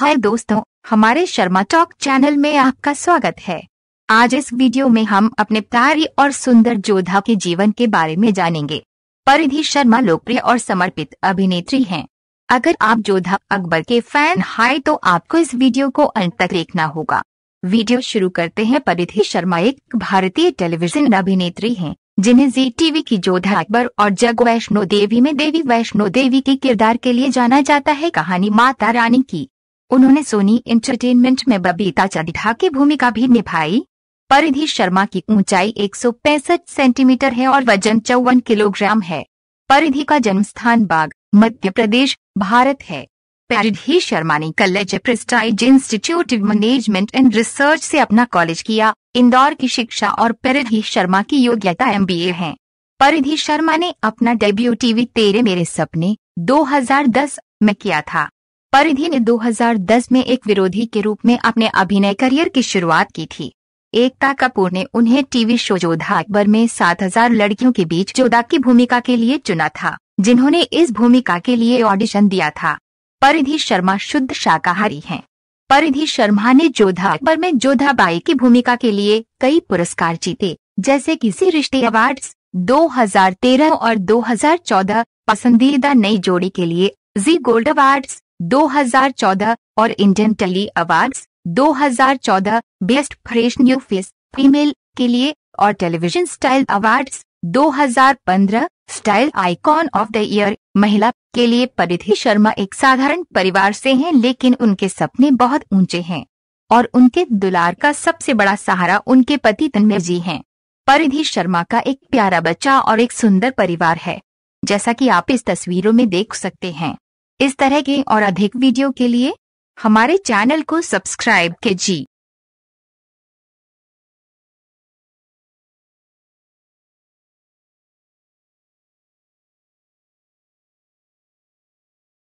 हाय दोस्तों हमारे Sharma talk channel में आपका स्वागत है आज इस वीडियो में हम अपने प्यारी और सुंदर जोधा के जीवन के बारे में जानेंगे परिधि शर्मा लोकप्रिय और समर्पित अभिनेत्री हैं अगर आप जोधा अकबर के फैन हाय तो आपको इस वीडियो को अंत तक देखना होगा वीडियो शुरू करते हैं परिधि शर्मा एक भारतीय टेलीविजन अभिनेत्री है जिन्हें जी टीवी की जोधा अकबर और जग वैष्णो देवी में देवी वैष्णो देवी के किरदार के लिए जाना जाता है कहानी माता रानी की उन्होंने सोनी एंटरटेनमेंट में बबीता चड्ढा की भूमिका भी निभाई परिधि शर्मा की ऊंचाई 165 सेंटीमीटर है और वजन चौवन किलोग्राम है परिधि का जन्म स्थान बाग मध्य प्रदेश भारत है परिधि शर्मा ने college Prestige institute management and research से अपना कॉलेज किया इंदौर की शिक्षा और परिधि शर्मा की योग्यता एमबीए है परिधि शर्मा ने अपना डेब्यू टीवी तेरे मेरे सपने 2010 में किया था परिधि ने 2010 में एक विरोधी के रूप में अपने अभिनय करियर की शुरुआत की थी एकता कपूर ने उन्हें टीवी शो जोधा अकबर में 7000 लड़कियों के बीच जोधा की भूमिका के लिए चुना था जिन्होंने इस भूमिका के लिए ऑडिशन दिया था परिधि शर्मा शुद्ध शाकाहारी हैं परिधि शर्मा ने जोधा अकबर में जोधा बाई की भूमिका के लिए कई पुरस्कार जीते जैसे किसी रिश्ते अवार्ड 2013 और 2014 पसंदीदा नई जोड़ी के लिए जी गोल्ड अवार्ड्स 2014 और Indian tele awards 2014 best fresh new face female के लिए और television style awards 2015 style icon of the year महिला के लिए परिधि शर्मा एक साधारण परिवार से हैं लेकिन उनके सपने बहुत ऊंचे हैं और उनके दुलार का सबसे बड़ा सहारा उनके पति तन्मय जी हैं परिधि शर्मा का एक प्यारा बच्चा और एक सुंदर परिवार है जैसा कि आप इस तस्वीरों में देख सकते हैं इस तरह के और अधिक वीडियो के लिए हमारे चैनल को सब्सक्राइब कीजिए